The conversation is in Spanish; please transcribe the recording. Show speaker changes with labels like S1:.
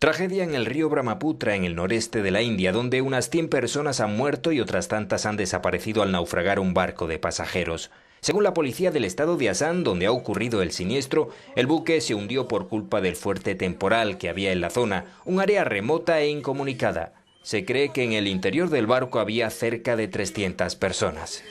S1: Tragedia en el río Brahmaputra, en el noreste de la India, donde unas 100 personas han muerto y otras tantas han desaparecido al naufragar un barco de pasajeros. Según la policía del estado de Assam, donde ha ocurrido el siniestro, el buque se hundió por culpa del fuerte temporal que había en la zona, un área remota e incomunicada. Se cree que en el interior del barco había cerca de 300 personas.